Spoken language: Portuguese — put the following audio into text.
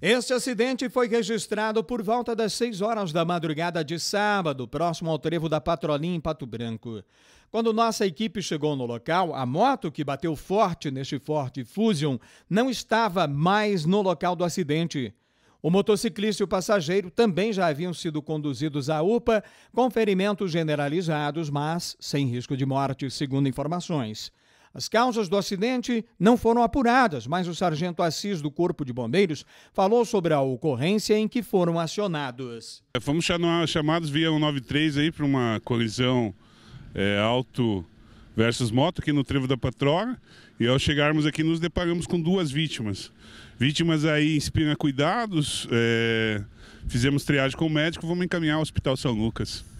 Este acidente foi registrado por volta das 6 horas da madrugada de sábado, próximo ao trevo da Patrolinha em Pato Branco. Quando nossa equipe chegou no local, a moto que bateu forte neste Ford Fusion não estava mais no local do acidente. O motociclista e o passageiro também já haviam sido conduzidos à UPA com ferimentos generalizados, mas sem risco de morte, segundo informações. As causas do acidente não foram apuradas, mas o sargento Assis do Corpo de Bombeiros falou sobre a ocorrência em que foram acionados. É, fomos chamados via 193 aí para uma colisão é, alto versus moto aqui no trevo da patroa e ao chegarmos aqui nos deparamos com duas vítimas. Vítimas aí inspiram cuidados, é, fizemos triagem com o médico, vamos encaminhar ao Hospital São Lucas.